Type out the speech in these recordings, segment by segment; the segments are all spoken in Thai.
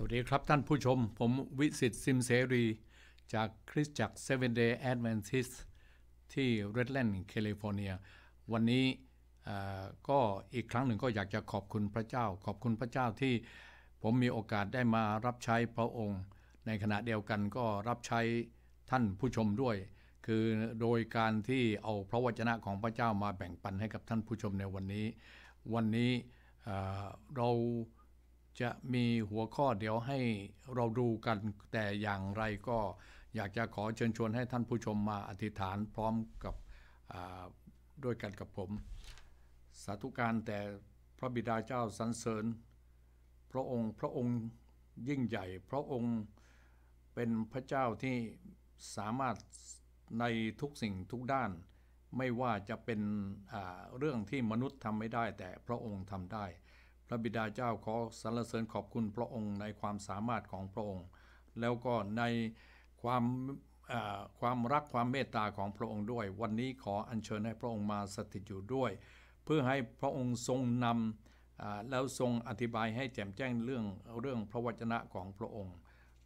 สวัสดีครับท่านผู้ชม ผมวิสิตซิมเซรีจากคริสตจักร7 Day Adventist ที่เรดแลนด์แคลิฟอร์เนีย วันนี้ก็อีกครั้งหนึ่งก็อยากจะขอบคุณพระเจ้าขอบคุณพระเจ้าที่ผมมีโอกาสได้มารับใช้พระองค์ ในขณะเดียวกันก็รับใช้ท่านผู้ชมด้วย คือโดยการที่เอาพระวจนะของพระเจ้ามาแบ่งปันให้กับท่านผู้ชมในวันนี้ วันนี้เราจะมีหัวข้อเดี๋ยวให้เราดูกัน แต่อย่างไรก็อยากจะขอเชิญชวนให้ท่านผู้ชมมาอธิษฐานพร้อมกับด้วยกันกับผม สาธุการแต่พระบิดาเจ้าสรรเสริญ พระองค์พระองค์ยิ่งใหญ่ พระองค์เป็นพระเจ้าที่สามารถในทุกสิ่งทุกด้านไม่ว่าจะเป็นเรื่องที่มนุษย์ทำไม่ได้ แต่พระองค์ทำได้พระบิดาเจ้าขอสรรเสริญขอบคุณพระองค์ในความสามารถของพระองค์ แล้วก็ในความความรักความเมตตาของพระองค์ด้วย วันนี้ขออัญเชิญให้พระองค์มาสถิตอยู่ด้วย เพื่อให้พระองค์ทรงนำแล้วทรงอธิบายให้แจ่มแจ้งเรื่องเรื่องพระวจนะของพระองค์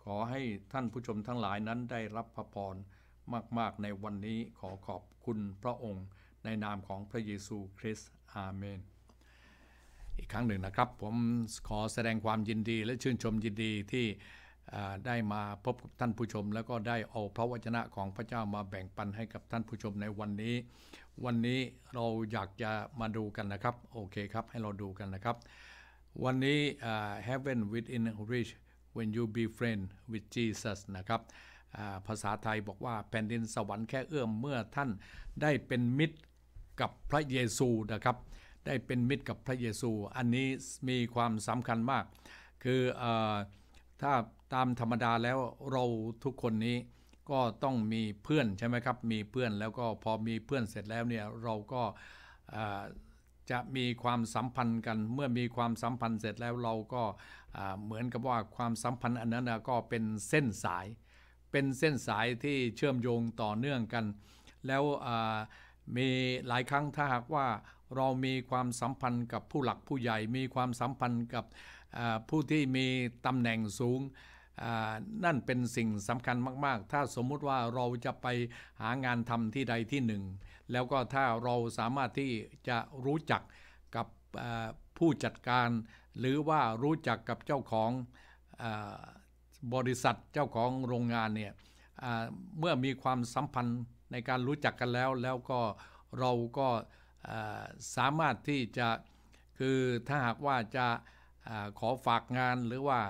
ขอให้ท่านผู้ชมทั้งหลายนั้นได้รับพระพรมากๆในวันนี้ขอขอบคุณพระองค์ในนามของพระเยซูคริสต์อาเมนอีกครั้งหนึ่งนะครับ ผมขอแสดงความยินดีและชื่นชมยินดีที่ได้มาพบกับท่านผู้ชม แล้วก็ได้เอาพระวจนะของพระเจ้ามาแบ่งปันให้กับท่านผู้ชมในวันนี้ วันนี้เราอยากจะมาดูกันนะครับ โอเคครับให้เราดูกันนะครับ วันนี้ heaven within reach when you befriend with Jesus นะครับภาษาไทยบอกว่าแผ่นดินสวรรค์แค่เอื้อมเมื่อท่านได้เป็นมิตรกับพระเยซูนะครับได้เป็นมิตรกับพระเยซู อันนี้มีความสำคัญมาก คืออถ้าตามธรรมดาแล้วเราทุกคนนี้ก็ต้องมีเพื่อนใช่ไหมครับ มีเพื่อนแล้วก็พอมีเพื่อนเสร็จแล้วเนี่ยเราก็จะมีความสัมพันธ์กัน เมื่อมีความสัมพันธ์เสร็จแล้วเราก็เหมือนกับว่าความสัมพันธ์อันนั้นก็เป็นเส้นสาย เป็นเส้นสายที่เชื่อมโยงต่อเนื่องกัน แล้วมีหลายครั้งถ้าหากว่าเรามีความสัมพันธ์กับผู้หลักผู้ใหญ่ มีความสัมพันธ์กับผู้ที่มีตำแหน่งสูงนั่นเป็นสิ่งสำคัญมากๆ ถ้าสมมุติว่าเราจะไปหางานทำที่ใดที่หนึ่ง แล้วก็ถ้าเราสามารถที่จะรู้จักกับผู้จัดการ หรือว่ารู้จักกับเจ้าของบริษัทเจ้าของโรงงานเนี่ยเมื่อมีความสัมพันธ์ในการรู้จักกันแล้วแล้วก็เราก็สามารถที่จะคือถ้าหากว่าจะขอฝากงานหรือว่า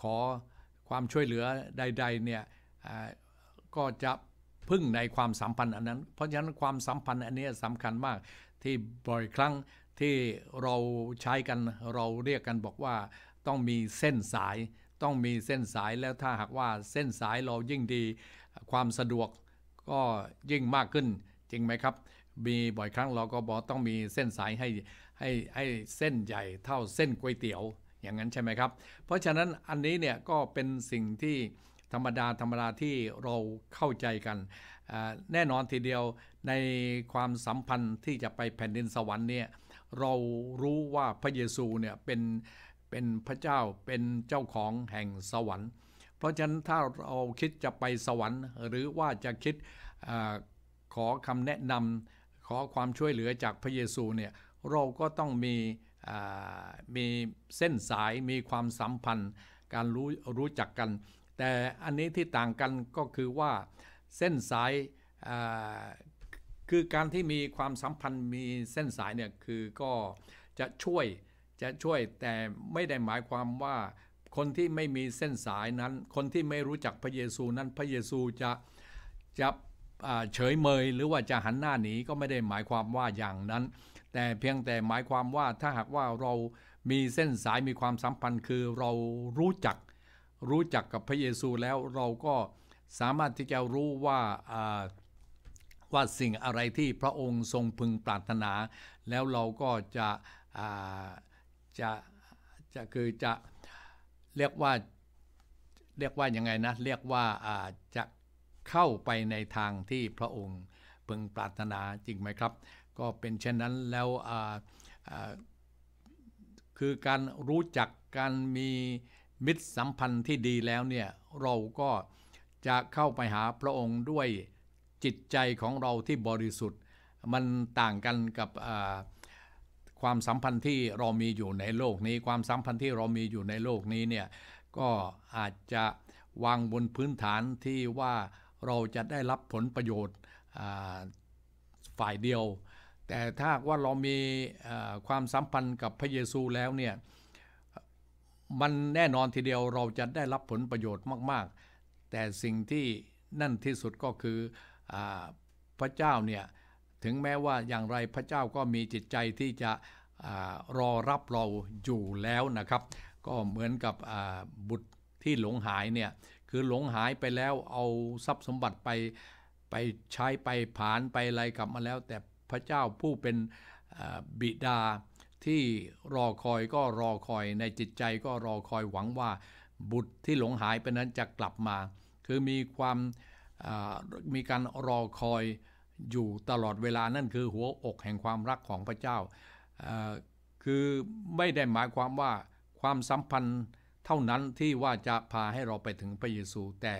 ขอความช่วยเหลือใดๆเนี่ยก็จะพึ่งในความสัมพันธ์อันนั้นเพราะฉะนั้นความสัมพันธ์อันนี้สำคัญมากที่บ่อยครั้งที่เราใช้กันเราเรียกกันบอกว่าต้องมีเส้นสายต้องมีเส้นสายแล้วถ้าหากว่าเส้นสายเรายิ่งดีความสะดวกก็ยิ่งมากขึ้นจริงไหมครับมีบ่อยครั้งเราก็บอกต้องมีเส้นสายให้ให้ให้เส้นใหญ่เท่าเส้นก๋วยเตี๋ยวอย่างนั้นใช่ไหมครับ เพราะฉะนั้นอันนี้เนี่ยก็เป็นสิ่งที่ธรรมดาธรรมดาที่เราเข้าใจกัน แน่นอนทีเดียวในความสัมพันธ์ที่จะไปแผ่นดินสวรรค์เนี่ยเรารู้ว่าพระเยซูเนี่ยเป็นเป็นพระเจ้าเป็นเจ้าของแห่งสวรรค์ เพราะฉะนั้นถ้าเราคิดจะไปสวรรค์ หรือว่าจะคิดอขอคำแนะนำขอความช่วยเหลือจากพระเยซูเนี่ยเราก็ต้องมีมีเส้นสายมีความสัมพันธ์การรู้รู้จักกัน แต่อันนี้ที่ต่างกันก็คือว่าเส้นสายคือการที่มีความสัมพันธ์มีเส้นสายเนี่ยคือก็จะช่วยจะช่วยแต่ไม่ได้หมายความว่าคนที่ไม่มีเส้นสายนั้น คนที่ไม่รู้จักพระเยซูนั้นพระเยซูจะจะเฉยเมยหรือว่าจะหันหน้าหนีก็ไม่ได้หมายความว่าอย่างนั้น แต่เพียงแต่หมายความว่าถ้าหากว่าเรามีเส้นสายมีความสัมพันธ์คือเรารู้จักรู้จักกับพระเยซูแล้วเราก็สามารถที่จะรู้ว่าว่าสิ่งอะไรที่พระองค์ทรงพึงปรารถนา แล้วเราก็จะจะจะคือจะเรียกว่าเรียกว่ายังไงนะ เรียกว่าจะเข้าไปในทางที่พระองค์พึงปรารถนาจริงไหมครับ ก็เป็นเช่นนั้นแล้วคือการรู้จักการมีมิตรสัมพันธ์ที่ดีแล้วเนี่ยเราก็จะเข้าไปหาพระองค์ด้วยจิตใจของเราที่บริสุทธิ์ มันต่างกันกับความสัมพันธ์ที่เรามีอยู่ในโลกนี้ ความสัมพันธ์ที่เรามีอยู่ในโลกนี้เนี่ยก็อาจจะวางบนพื้นฐานที่ว่าเราจะได้รับผลประโยชน์ฝ่ายเดียว แต่ถ้าว่าเรามีความสัมพันธ์กับพระเยซูแล้วเนี่ย มันแน่นอนทีเดียวเราจะได้รับผลประโยชน์มาก ๆ แต่สิ่งที่นั่นที่สุดก็คืออพระเจ้าเนี่ย ถึงแม้ว่าอย่างไรพระเจ้าก็มีจิตใจที่จะรอรับเราอยู่แล้วนะครับ ก็เหมือนกับบุตรที่หลงหายเนี่ยคือหลงหายไปแล้วเอาทรัพย์สมบัติไปไปใช้ไปผานไป อะไรกลับมาแล้ว แต่พระเจ้าผู้เป็นบิดาที่รอคอยก็รอคอยในจิตใจก็รอคอยหวังว่าบุตรที่หลงหายไปนั้นจะกลับมา คือมีความมีการรอคอยอยู่ตลอดเวลานั่นคือหัวอกแห่งความรักของพระเจ้าคือไม่ได้หมายความว่าความสัมพันธ์เท่านั้นที่ว่าจะพาให้เราไปถึงพระเยซู แต่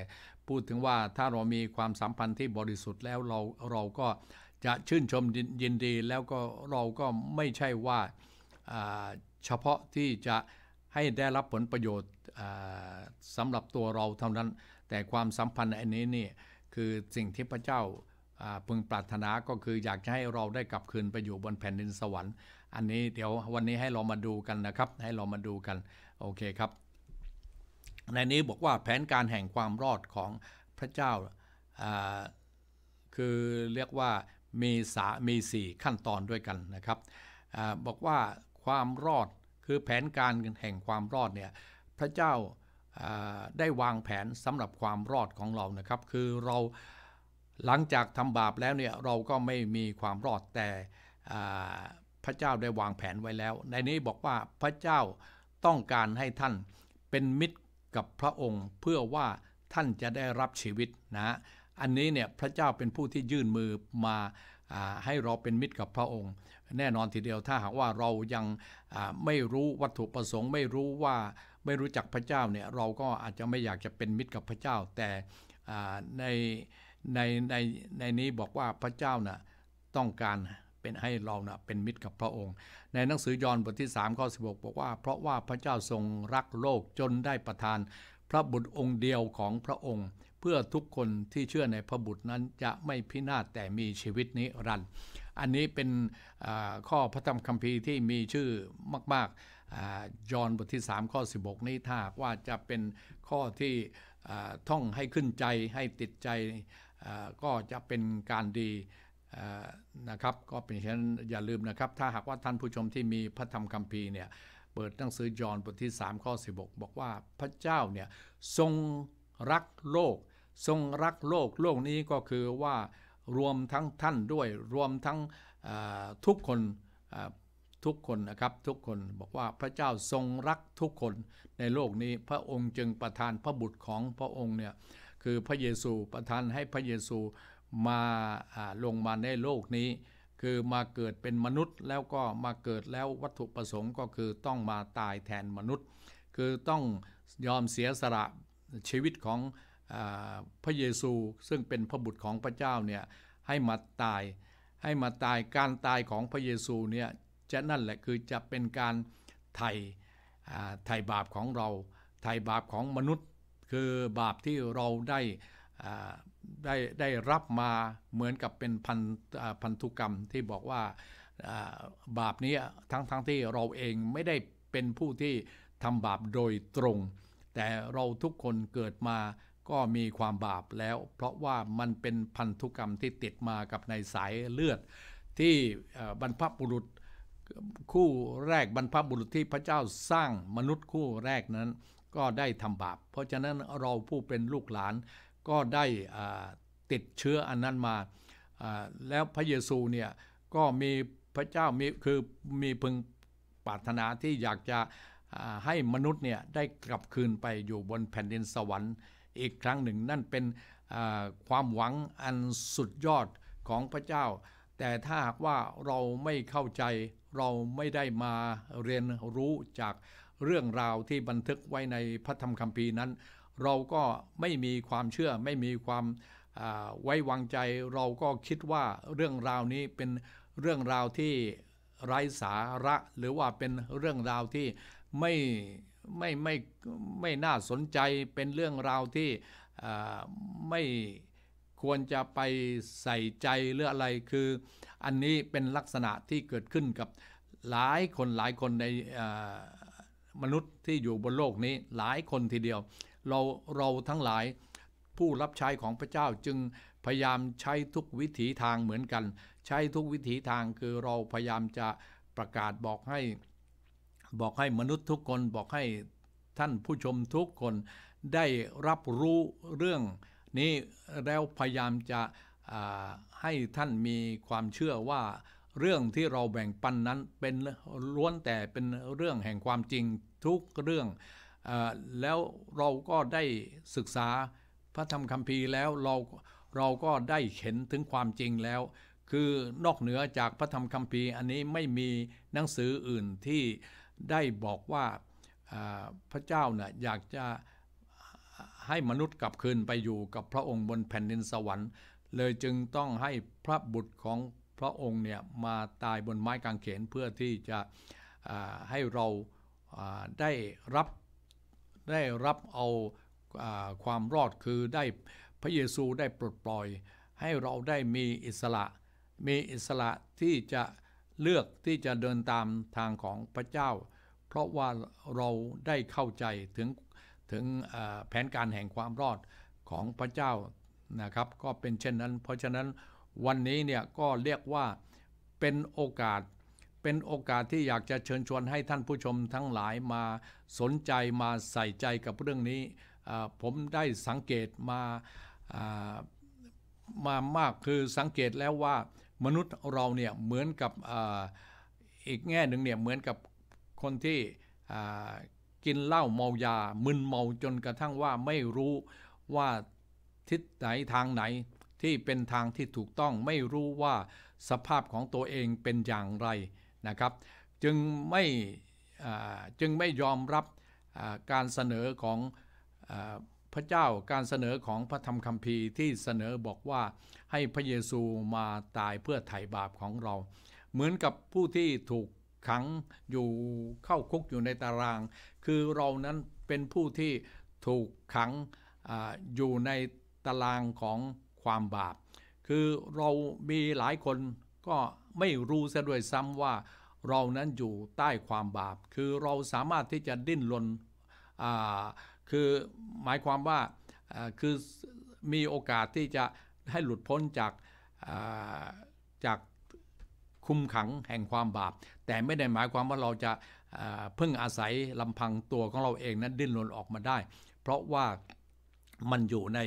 พูดถึงว่าถ้าเรามีความสัมพันธ์ที่บริสุทธิ์ แล้วเราเราก็จะชื่นชมยินดีแล้วก็เราก็ไม่ใช่ว่าเฉพาะที่จะให้ได้รับผลประโยชน์สำหรับตัวเรา เท่านั้น แต่ความสัมพันธ์อันนี้นี่คือสิ่งที่พระเจ้าพึงปรารถนาก็คืออยากจะให้เราได้กลับคืนไปอยู่บนแผ่นดินสวรรค์ อันนี้เดี๋ยววันนี้ให้เรามาดูกันนะครับให้เรามาดูกันโอเคครับในนี้บอกว่าแผนการแห่งความรอดของพระเจ้า คือเรียกว่ามีสามีสี่ขั้นตอนด้วยกันนะครับอบอกว่าความรอดคือแผนการแห่งความรอดเนี่ยพระเจ้าได้วางแผนสำหรับความรอดของเรานะครับ คือเราหลังจากทำบาปแล้วเนี่ยเราก็ไม่มีความรอดแต่พระเจ้าได้วางแผนไว้แล้ว ในนี้บอกว่าพระเจ้าต้องการให้ท่านเป็นมิตรกับพระองค์เพื่อว่าท่านจะได้รับชีวิตนะอันนี้เนี่ยพระเจ้าเป็นผู้ที่ยื่นมือมาให้เราเป็นมิตรกับพระองค์ แน่นอนทีเดียวถ้าหากว่าเรายังไม่รู้วัตถุประสงค์ ไม่รู้ว่าไม่รู้จักพระเจ้าเนี่ยเราก็อาจจะไม่อยากจะเป็นมิตรกับพระเจ้า แต่ในในในในนี้บอกว่าพระเจ้านะ่ะต้องการเป็นให้เรานะเป็นมิตรกับพระองค์ ในหนังสือยอห์นบทที่3ข้อ16บอกว่าเพราะว่าพระเจ้าทรงรักโลกจนได้ประทาน พระบุตรองค์เดียวของพระองค์ เพื่อทุกคนที่เชื่อในพระบุตรนั้นจะไม่พินาศแต่มีชีวิตนิรันดร์อันนี้เป็นข้อพระธรรมคัมภีร์ที่มีชื่อมากๆยอห์นบทที่3ข้อ16 นี้ถ้าว่าจะเป็นข้อที่ท่องให้ขึ้นใจให้ติดใจก็จะเป็นการดีนะครับก็เป็นเช่นอย่าลืมนะครับ ถ้าหากว่าท่านผู้ชมที่มีพระธรรมคัมภีร์เนี่ยเปิดหนังสือยอห์นบทที่3ข้อ16บอกว่าพระเจ้าเนี่ยทรงรักโลก ทรงรักโลกโลกนี้ก็คือว่ารวมทั้งท่านด้วยรวมทั้งทุกคนทุกคนนะครับทุกคนบอกว่าพระเจ้าทรงรักทุกคนในโลกนี้พระองค์จึงประทานพระบุตรของพระองค์เนี่ยคือพระเยซูประทานให้พระเยซูมาลงมาในโลกนี้คือมาเกิดเป็นมนุษย์แล้วก็มาเกิดแล้ววัตถุประสงค์ก็คือต้องมาตายแทนมนุษย์ คือต้องยอมเสียสละชีวิตของอพระเยซู ซึ่งเป็นพระบุตรของพระเจ้าเนี่ยให้มาตาย ให้มาตายการตายของพระเยซูเนี่ยจะนั่นแหละคือจะเป็นการไถ่ไถ่บาปของเราไถ่บาปของมนุษย์ คือบาปที่เราได้ได้ได้รับมาเหมือนกับเป็นพันพันธุกรรมที่บอกว่าบาปนี้ทั้งทั้งที่เราเองไม่ได้เป็นผู้ที่ทำบาปโดยตรง แต่เราทุกคนเกิดมาก็มีความบาปแล้ว เพราะว่ามันเป็นพันธุกรรมที่ติดมากับในสายเลือด ที่บรรพบุรุษคู่แรกบรรพบุรุษที่พระเจ้าสร้างมนุษย์คู่แรกนั้นก็ได้ทำบาป เพราะฉะนั้นเราผู้เป็นลูกหลานก็ได้ติดเชื้ออันนั้นมา แล้วพระเยซูเนี่ยก็มีพระเจ้ามีคือมีพึงปรารถนาที่อยากจะให้มนุษย์เนี่ยได้กลับคืนไปอยู่บนแผ่นดินสวรรค์ อีกครั้งหนึ่งนั่นเป็นความหวังอันสุดยอดของพระเจ้า แต่ถ้าหากว่าเราไม่เข้าใจเราไม่ได้มาเรียนรู้จากเรื่องราวที่บันทึกไว้ในพระธรรมคัมภีร์นั้นเราก็ ไม่มีความเชื่อ ไม่มีความไว้วางใจ เราก็คิดว่าเรื่องราวนี้เป็นเรื่องราวที่ไร้สาระหรือว่าเป็นเรื่องราวที่ไม่ไม่ไม่ไม่น่าสนใจเป็นเรื่องราวที่ไม่ควรจะไปใส่ใจหรืออะไรคือ อันนี้เป็นลักษณะที่เกิดขึ้นกับหลายคนหลายคนในมนุษย์ที่อยู่บนโลกนี้หลายคนทีเดียวเราเราทั้งหลายผู้รับใช้ของพระเจ้าจึงพยายามใช้ทุกวิถีทางเหมือนกัน ใช้ทุกวิถีทางคือเราพยายามจะประกาศบอกให้ บอกให้มนุษย์ทุกคน บอกให้ท่านผู้ชมทุกคน ได้รับรู้เรื่องนี้แล้วพยายามจะให้ท่านมีความเชื่อว่า เรื่องที่เราแบ่งปันนั้นเป็นล้วนแต่เป็นเรื่องแห่งความจริงทุกเรื่องแล้วเราก็ได้ศึกษาพระธรรมคัมภีร์แล้วเราเราก็ได้เห็นถึงความจริงแล้ว คือนอกเหนือจากพระธรรมคัมภีร์ อันนี้ไม่มีหนังสืออื่นที่ได้บอกว่าพระเจ้าน่ยอยากจะให้มนุษย์กลับคืนไปอยู่กับพระองค์บนแผ่นดินสวรรค์ เลยจึงต้องให้พระบุตรของพระองค์เนี่ยมาตายบนไม้กางเขนเพื่อที่จะให้เราได้รับได้รับเอาอความรอดคือได้พระเยซูได้ปลดปล่อย ให้เราได้มีอิสระ มีอิสระที่จะเลือกที่จะเดินตามทางของพระเจ้า เพราะว่าเราได้เข้าใจถึงถึงแผนการแห่งความรอดของพระเจ้านะครับ ก็เป็นเช่นนั้น เพราะฉะนั้นวันนี้เนี่ยก็เรียกว่าเป็นโอกาสเป็นโอกาสที่อยากจะเชิญชวนให้ท่านผู้ชมทั้งหลายมาสนใจมาใส่ใจกับเรื่องนี้ ผมได้สังเกตมามา มากคือสังเกตแล้วว่า มนุษย์เราเนี่ยเหมือนกับอีกแง่หนึ่งเนี่ยเหมือนกับคนที่กินเหล้าเมายา มึนเมาจนกระทั่งว่าไม่รู้ว่าทิศไหนทางไหนที่เป็นทางที่ถูกต้องไม่รู้ว่าสภาพของตัวเองเป็นอย่างไรนะครับจึงไม่จึงไม่ยอมรับการเสนอของพระเจ้าการเสนอของพระธรรมคัมภีร์ที่เสนอบอกว่าให้พระเยซูมาตายเพื่อไถ่บาปของเรา เหมือนกับผู้ที่ถูกขังอยู่เข้าคุกอยู่ในตาราง คือเรานั้นเป็นผู้ที่ถูกขังออยู่ในตารางของความบาป คือเรามีหลายคนก็ไม่รู้ซะด้วยซ้ำว่าเรานั้นอยู่ใต้ความบาป คือเราสามารถที่จะดิ้นรนคือหมายความว่าคือมีโอกาสที่จะให้หลุดพ้นจากจากคุมขังแห่งความบาป แต่ไม่ได้หมายความว่าเราจะพึ่งอาศัยลำพังตัวของเราเองนั้นดิ้นรนออกมาได้ เพราะว่ามันอยู่ใน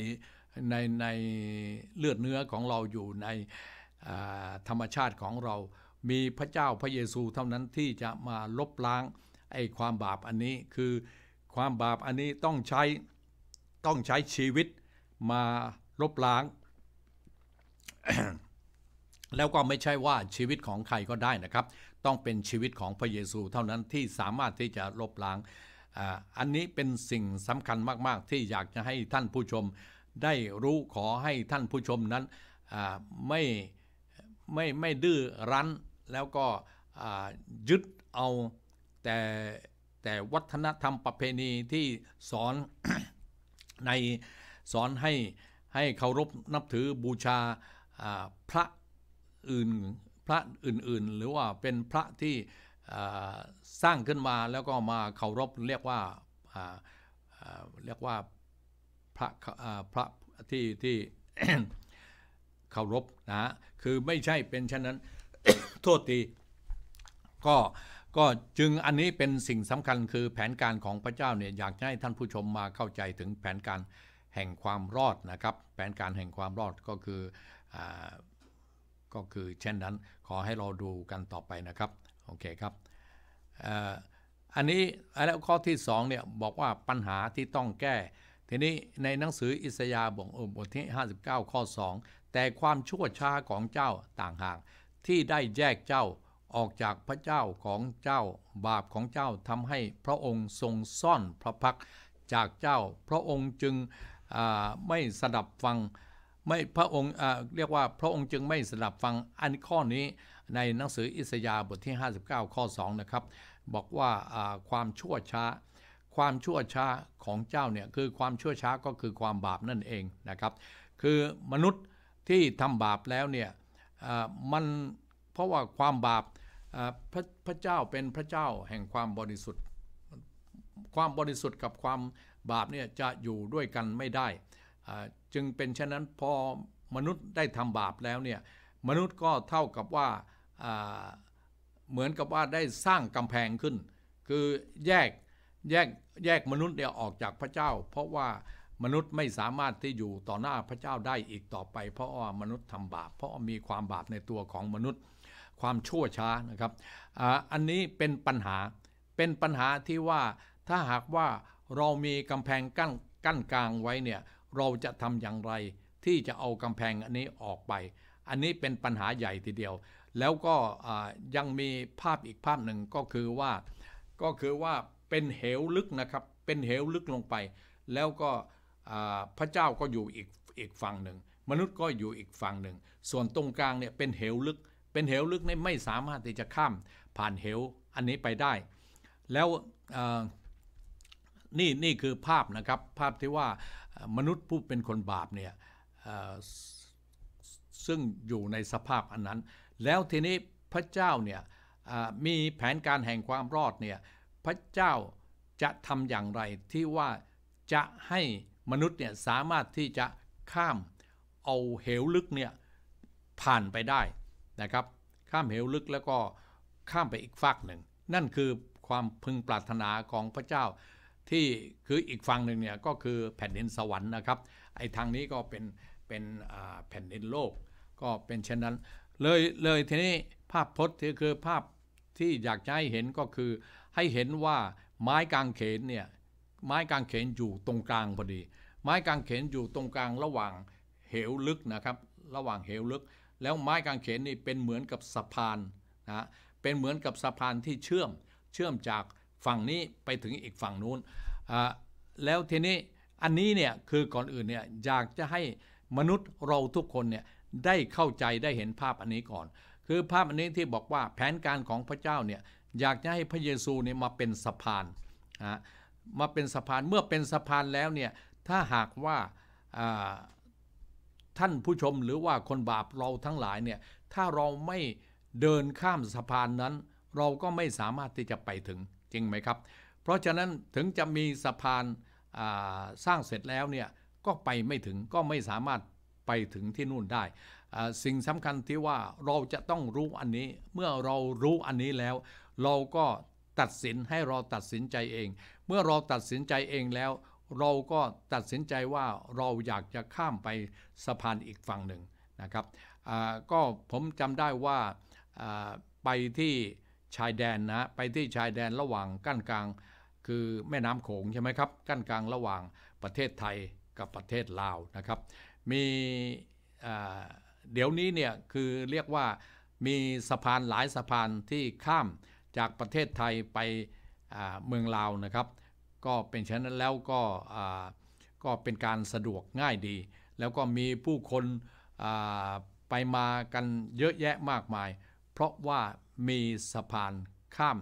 ในในเลือดเนื้อของเราอยู่ในธรรมชาติของเรามีพระเจ้าพระเยซูเท่านั้นที่จะมาลบล้างไอ้ความบาปอันนี้ คือความบาปอันนี้ต้องใช้ต้องใช้ชีวิตมาลบล้าง แล้วก็ไม่ใช่ว่าชีวิตของใครก็ได้นะครับ ต้องเป็นชีวิตของพระเยซูเท่านั้นที่สามารถที่จะลบล้าง อันนี้เป็นสิ่งสำคัญมากๆที่อยากจะให้ท่านผู้ชมได้รู้ขอให้ท่านผู้ชมนั้นไม่ไม่ไม่ดื้อรั้นแล้วก็ยึดเอาแต่แต่วัฒนธรรมประเพณีที่สอนในสอนให้ให้เคารพนับถือบูชาพระอื่นพระอื่น ๆ หรือว่าเป็นพระที่สร้างขึ้นมาแล้วก็มาเคารพเรียกว่าเรียกว่าพระพระที่ที่เคารพนะคือไม่ใช่ เป็นเช่นนั้น โทษทีก็ ก็จึงอันนี้เป็นสิ่งสำคัญคือแผนการของพระเจ้าเนี่ย อยากให้ท่านผู้ชมมาเข้าใจถึงแผนการแห่งความรอดนะครับ แผนการแห่งความรอด ก็คือ อ่า ก็คือเช่นนั้น ขอให้เราดูกันต่อไปนะครับ โอเคครับอันนี้ แล้วข้อที่2เนี่ยบอกว่าปัญหาที่ต้องแก้ ทีนี้ในหนังสืออิสยาห์บอบทที่ 59 ข้อ2แต่ความชั่วช้าของเจ้าต่างหากที่ได้แยกเจ้าออกจากพระเจ้าของเจ้าบาปของเจ้าทำให้พระองค์ทรงซ่อนพระพักจากเจ้า พระองค์จึงไม่สดับฟังไม่พระองค์เรียกว่าพระองค์จึงไม่สดับฟังอันข้อนี้ในหนังสืออิสยาบทที่59ข้อ2 นะครับ บอกว่าความชั่วช้าความชั่วช้าของเจ้าเนี่ยคือความชั่วช้าก็คือความบาปนั่นเองนะครับ คือมนุษย์ที่ทำบาปแล้วเนี่ยมันเพราะว่าความบาปพระพระเจ้าเป็นพระเจ้าแห่งความบริสุทธิ์ ความบริสุทธิ์กับความบาปเนี่ยจะอยู่ด้วยกันไม่ได้ จึงเป็นเช่นั้นพอมนุษย์ได้ทำบาปแล้วเนี่ยมนุษย์ก็เท่ากับว่าเหมือนกับว่าได้สร้างกำแพงขึ้น คือแยกแยกแยกมนุษย์เนี่ยออกจากพระเจ้า เพราะว่ามนุษย์ไม่สามารถที่อยู่ต่อหน้าพระเจ้าได้อีกต่อไป เพราะว่ามนุษย์ทำบาปเพราะมีความบาปในตัวของมนุษย์ความชั่วช้านะครับ อันนี้เป็นปัญหาเป็นปัญหาที่ว่าถ้าหากว่าเรามีกำแพงกั้นกั้นกลางไว้เนี่ย เราจะทำอย่างไรที่จะเอากำแพงอันนี้ออกไป อันนี้เป็นปัญหาใหญ่ทีเดียว แล้วก็ยังมีภาพอีกภาพหนึ่งก็คือว่าก็คือว่าเป็นเหวลึกนะครับเป็นเหวลึกลงไป แล้วก็พระเจ้าก็อยู่อีกอีกฝั่งหนึ่ง มนุษย์ก็อยู่อีกฝั่งหนึ่ง ส่วนตรงกลางเนี่ยเป็นเหวลึก เป็นเหวลึกนี่ไม่สามารถที่จะข้ามผ่านเหวอันนี้ไปได้ แล้วนี่นี่คือภาพนะครับภาพที่ว่ามนุษย์ผู้เป็นคนบาปเนี่ยซึ่งอยู่ในสภาพอันนั้น แล้วทีนี้พระเจ้าเนี่ยมีแผนการแห่งความรอดเนี่ยพระเจ้าจะทำอย่างไรที่ว่าจะให้มนุษย์เนี่ยสามารถที่จะข้ามเอาเหวลึกเนี่ยผ่านไปได้นะครับ ข้ามเหวลึกแล้วก็ข้ามไปอีกฝากหนึ่ง นั่นคือความพึงปรารถนาของพระเจ้า ที่คืออีกฝั่งหนึ่งเนี่ยก็คือแผ่นดินสวรรค์นะครับ ไอ้ทางนี้ก็เป็นเป็นแผ่นดินโลกก็เป็นเช่นนั้นเลยเลยทีนี้ภาพพจน์ที่คือภาพที่อยากจะให้เห็นก็คือให้เห็นว่าไม้กางเขนเนี่ยไม้กางเขนอยู่ตรงกลางพอดี ไม้กางเขนอยู่ตรงกลางระหว่างเหวลึกนะครับ ระหว่างเหวลึก แล้วไม้กางเขนนี่เป็นเหมือนกับสะพานนะ เป็นเหมือนกับสะพานที่เชื่อมเชื่อมจากฝั่งนี้ไปถึงอีกฝั่งนู้น แล้วทีนี้อันนี้เนี่ย คือก่อนอื่นเนี่ยอยากจะให้มนุษย์เราทุกคนเนี่ยได้เข้าใจได้เห็นภาพอันนี้ก่อน คือภาพอันนี้ที่บอกว่าแผนการของพระเจ้าเนี่ยอยากจะให้พระเยซูเนี่ยมาเป็นสะพานนะมาเป็นสะพานเมื่อเป็นสะพานแล้วเนี่ยถ้าหากว่าท่านผู้ชมหรือว่าคนบาปเราทั้งหลายเนี่ยถ้าเราไม่เดินข้ามสะพานนั้น เราก็ไม่สามารถที่จะไปถึงจริงไหมครับ เพราะฉะนั้นถึงจะมีสะพานาสร้างเสร็จแล้วเนี่ยก็ไปไม่ถึงก็ไม่สามารถไปถึงที่นู่นได้ สิ่งสำคัญที่ว่าเราจะต้องรู้อันนี้ เมื่อเรารู้อันนี้แล้ว เราก็ตัดสินให้เราตัดสินใจเองเมื่อเราตัดสินใจเองแล้วเราก็ตัดสินใจว่าเราอยากจะข้ามไปสะพานอีกฝั่งหนึ่งนะครับก็ผมจำได้ว่าไปที่ชายแดนนะไปที่ชายแดนระหว่างกั้นกลางคือแม่น้ำโขงใช่ไหมครับกั้นกลางระหว่างประเทศไทยกับประเทศลาวนะครับ มีเดี๋ยวนี้เนี่ยคือเรียกว่ามีสะพานหลายสะพานที่ข้ามจากประเทศไทยไปเมืองลาวนะครับ ก็เป็นเช่นนั้นแล้วก็ก็เป็นการสะดวกง่ายดี แล้วก็มีผู้คนไปมากันเยอะแยะมากมาย เพราะว่ามีสะพานข้าม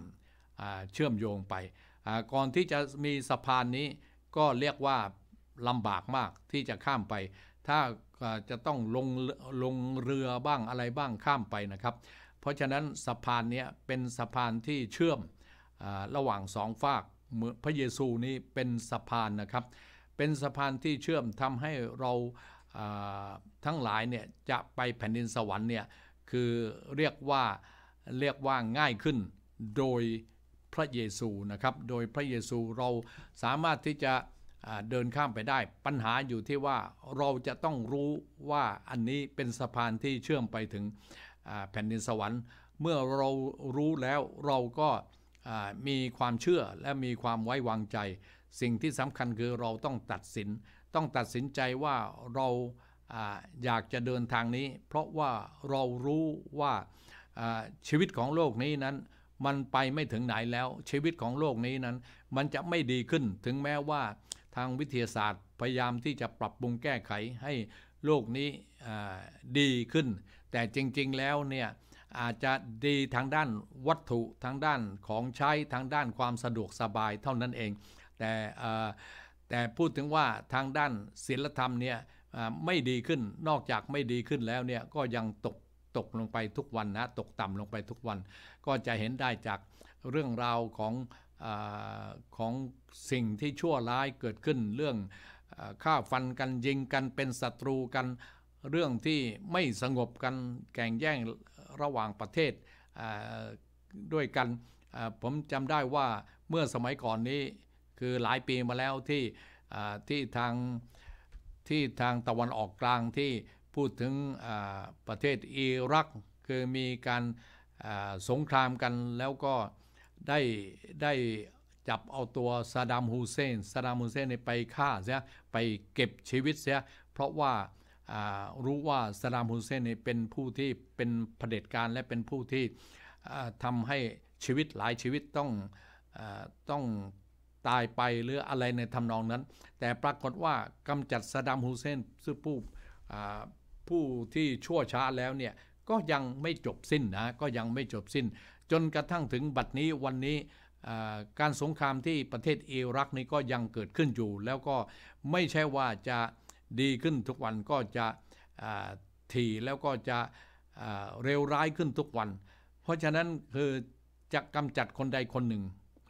เชื่อมโยงไป ก่อนที่จะมีสะพานนี้ก็เรียกว่าลำบากมากที่จะข้ามไป ถ้าจะต้องลงลงเรือบ้างอะไรบ้างข้ามไปนะครับ เพราะฉะนั้นสะพานนี้เป็นสะพานที่เชื่อมระหว่างสองฝาก พระเยซูนี้เป็นสะพานนะครับ เป็นสะพานที่เชื่อมทำให้เราทั้งหลายเนี่ยจะไปแผ่นดินสวรรค์เนี่ยคือเรียกว่าเรียกว่าง่ายขึ้น โดยพระเยซูนะครับโดยพระเยซูเราสามารถที่จะเดินข้ามไปได้ ปัญหาอยู่ที่ว่าเราจะต้องรู้ว่าอันนี้เป็นสะพานที่เชื่อมไปถึงแผ่นดินสวรรค์ เมื่อเรารู้แล้วเราก็มีความเชื่อและมีความไว้วางใจ สิ่งที่สำคัญคือเราต้องตัดสิน ต้องตัดสินใจว่าเราอยากจะเดินทางนี้ เพราะว่าเรารู้ว่าชีวิตของโลกนี้นั้นมันไปไม่ถึงไหนแล้ว ชีวิตของโลกนี้นั้น มันจะไม่ดีขึ้น ถึงแม้ว่าทางวิทยาศาสตร์พยายามที่จะปรับปรุงแก้ไขให้โลกนี้ดีขึ้น แต่จริงๆแล้วเนี่ยอาจจะดีทางด้านวัตถุทางด้านของใช้ทางด้านความสะดวกสบายเท่านั้นเอง แต่แต่พูดถึงว่าทางด้านศีลธรรมเนี่ยไม่ดีขึ้นนอกจากไม่ดีขึ้นแล้วเนี่ยก็ยังตกตกลงไปทุกวันนะตกต่ำลงไปทุกวัน ก็จะเห็นได้จากเรื่องราวของอของสิ่งที่ชั่วร้ายเกิดขึ้นเรื่องฆ่าฟันกันยิงกันเป็นศัตรูกันเรื่องที่ไม่สงบกันแข่งแย่งระหว่างประเทศด้วยกัน ผมจำได้ว่าเมื่อสมัยก่อนนี้คือหลายปีมาแล้วที่ที่ทางที่ทางตะวันออกกลางที่พูดถึงประเทศอิรัก คือมีการสงครามกันแล้วก็ได้ได้จับเอาตัวซาดามฮูเซนซาดามฮูเซนไปฆ่าเสียไปเก็บชีวิตเสียเพราะว่ารู้ว่าสดามฮุนเซนเป็นผู้ที่เป็นเผด็จการ และเป็นผู้ที่ทำให้ชีวิตหลายชีวิตต้องต้องตายไปหรืออะไรในทำนองนั้น แต่ปรากฏว่ากำจัดสดามฮุนเซนซึ่งผู้ผู้ที่ชั่วช้าแล้วเนี่ยก็ยังไม่จบสิ้นนะก็ยังไม่จบสิ้น จนกระทั่งถึงบัดนี้วันนี้การสงครามที่ประเทศอิรักนี้ก็ยังเกิดขึ้นอยู่ แล้วก็ไม่ใช่ว่าจะดีขึ้นทุกวันก็จะถี่แล้วก็จะเร็วร้ายขึ้นทุกวัน เพราะฉะนั้นคือจะกำจัดคนใดคนหนึ่ง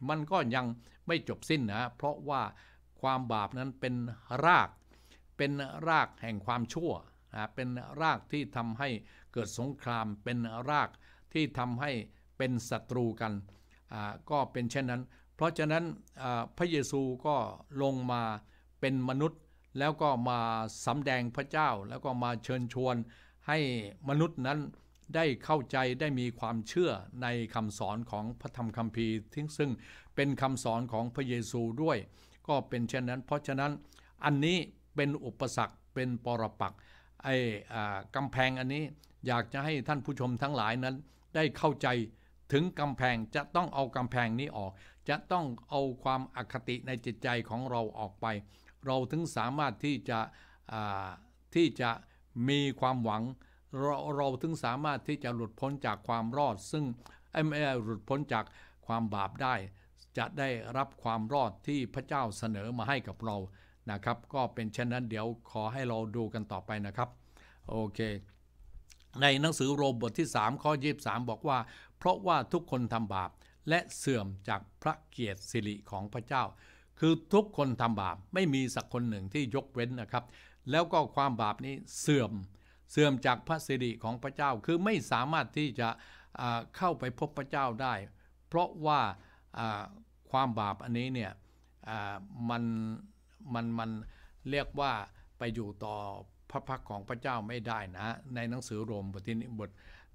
มันก็ยังไม่จบสิ้นนะเพราะว่าความบาปนั้นเป็นรากเป็นรากแห่งความชั่วนะเป็นรากที่ทำให้เกิดสงครามเป็นรากที่ทำให้เป็นศัตรูกัน ก็เป็นเช่นนั้น เพราะฉะนั้นพระเยซูก็ลงมาเป็นมนุษย์แล้วก็มาสำแดงพระเจ้าแล้วก็มาเชิญชวนให้มนุษย์นั้นได้เข้าใจได้มีความเชื่อในคำสอนของพระธรรมคัมภีร์ทิ้งซึ่งเป็นคำสอนของพระเยซูด้วย ก็เป็นเช่นนั้น เพราะฉะนั้นอันนี้เป็นอุปสรรคเป็นปรปักไอ้กำแพงอันนี้อยากจะให้ท่านผู้ชมทั้งหลายนั้น ได้เข้าใจถึงกำแพง จะต้องเอากำแพงนี้ออก จะต้องเอาความอาคติในจิตใจของเราออกไปเราถึงสามารถที่จะที่จะมีความหวังเราเราถึงสามารถที่จะหลุดพ้นจากความรอด ซึ่งไม่หลุดพ้นจากความบาปได้ จะได้รับความรอดที่พระเจ้าเสนอมาให้กับเรานะครับ ก็เป็นเช่นนั้นเดี๋ยวขอให้เราดูกันต่อไปนะครับโอเค ในหนังสือโรมบทที่ 3 ข้อ23 บอกว่า เพราะว่าทุกคนทำบาปและเสื่อมจากพระเกียรติสิริของพระเจ้าคือทุกคนทำบาปไม่มีสักคนหนึ่งที่ยกเว้นนะครับ แล้วก็ความบาปนี้เสื่อมเสื่อมจากพระสิริของพระเจ้าคือไม่สามารถที่จะเข้าไปพบพระเจ้าได้ เพราะว่าความบาปอันนี้เนี่ยมันมันมันเรียกว่าไปอยู่ต่อพระพักของพระเจ้าไม่ได้นะในหนังสือโรมบทที่บท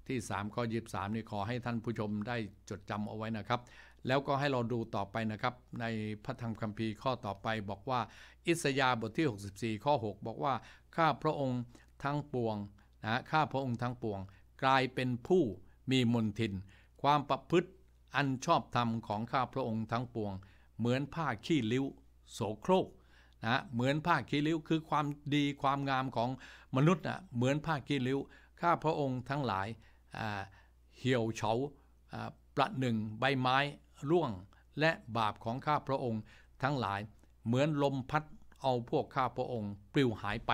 ที่3ข้อ23นี่ขอให้ท่านผู้ชมได้จดจำเอาไว้นะครับแล้วก็ให้เราดูต่อไปนะครับในพระธรรมคัมภีร์ข้อต่อไปบอกว่าอิสยาบทที่ 64ข้อ6 บอกว่าข้าพระองค์ทั้งปวงนะข้าพระองค์ทั้งปวง กลายเป็นผู้มีมนทินความประพฤติอันชอบธรรมของข้าพระองค์ทั้งปวง เหมือนผ้าขี้ริ้วโสโครกนะเหมือนผ้าขี้ริ้วคือความดีความงามของมนุษย์นะเหมือนผ้าขี้ริ้ว ข้าพระองค์ทั้งหลายเหี่ยวเฉาประหนึ่งใบไม้ร่วงและบาปของข้าพระองค์ทั้งหลายเหมือนลมพัดเอาพวกข้าพระองค์ปลิวหายไป